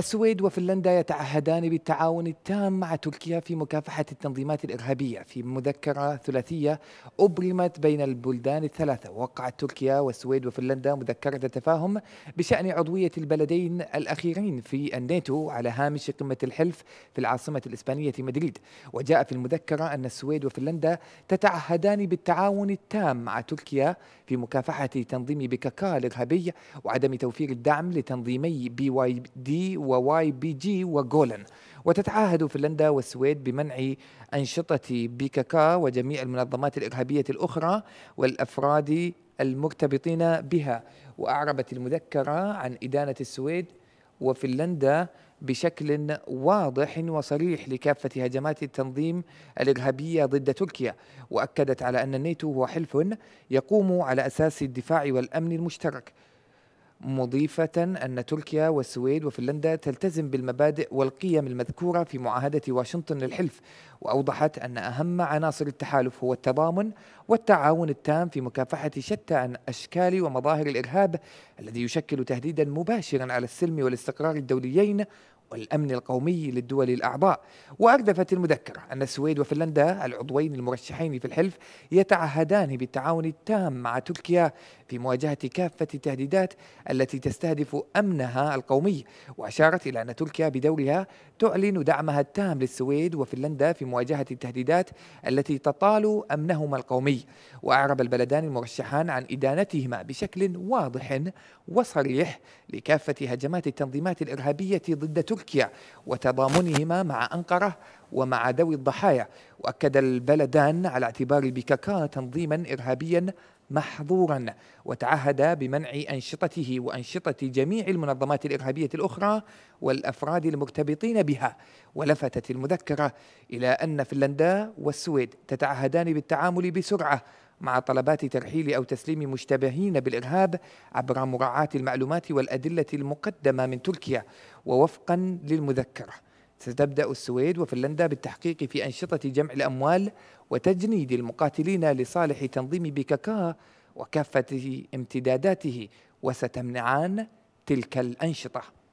السويد وفنلندا يتعهدان بالتعاون التام مع تركيا في مكافحة التنظيمات الإرهابية في مذكرة ثلاثية أبرمت بين البلدان الثلاثة وقعت تركيا والسويد وفنلندا مذكرة تفاهم بشأن عضوية البلدين الأخيرين في الناتو على هامش قمة الحلف في العاصمة الإسبانية مدريد وجاء في المذكرة أن السويد وفنلندا تتعهدان بالتعاون التام مع تركيا في مكافحة تنظيم بككا الإرهابي وعدم توفير الدعم لتنظيمي بي واي دي وواي بي جي وجولن وتتعاهد فنلندا والسويد بمنع أنشطة بيكاكا وجميع المنظمات الإرهابية الأخرى والأفراد المرتبطين بها وأعربت المذكرة عن إدانة السويد وفنلندا بشكل واضح وصريح لكافة هجمات التنظيم الإرهابية ضد تركيا وأكدت على أن الناتو هو حلف يقوم على أساس الدفاع والأمن المشترك مضيفة أن تركيا والسويد وفنلندا تلتزم بالمبادئ والقيم المذكورة في معاهدة واشنطن للحلف وأوضحت أن أهم عناصر التحالف هو التضامن والتعاون التام في مكافحة شتى أشكال ومظاهر الإرهاب الذي يشكل تهديدا مباشرا على السلم والاستقرار الدوليين والأمن القومي للدول الأعضاء وأردفت المذكرة أن السويد وفنلندا العضوين المرشحين في الحلف يتعهدان بالتعاون التام مع تركيا في مواجهة كافة التهديدات التي تستهدف أمنها القومي وأشارت إلى أن تركيا بدورها تعلن دعمها التام للسويد وفنلندا في مواجهة التهديدات التي تطال أمنهما القومي وأعرب البلدان المرشحان عن إدانتهما بشكل واضح وصريح لكافة هجمات التنظيمات الإرهابية ضد تركيا تركيا وتضامنهما مع أنقرة ومع ذوي الضحايا وأكد البلدان على اعتبار البيكاكا تنظيما إرهابيا محظورا وتعهد بمنع أنشطته وأنشطة جميع المنظمات الإرهابية الأخرى والأفراد المرتبطين بها ولفتت المذكرة إلى أن فنلندا والسويد تتعهدان بالتعامل بسرعة مع طلبات ترحيل أو تسليم مشتبهين بالإرهاب عبر مراعاة المعلومات والأدلة المقدمة من تركيا ووفقا للمذكرة ستبدأ السويد وفنلندا بالتحقيق في أنشطة جمع الأموال وتجنيد المقاتلين لصالح تنظيم بيكاكا وكافة امتداداته وستمنعان تلك الأنشطة